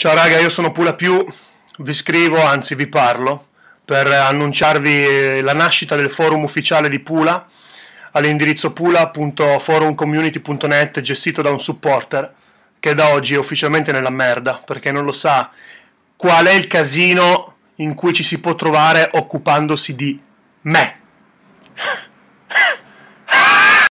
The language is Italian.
Ciao raga, io sono Pula Più, vi scrivo, anzi vi parlo, per annunciarvi eh, la nascita del forum ufficiale di Pula all'indirizzo pula.forumcommunity.net gestito da un supporter che da oggi è ufficialmente nella merda perché non lo sa qual è il casino in cui ci si può trovare occupandosi di me.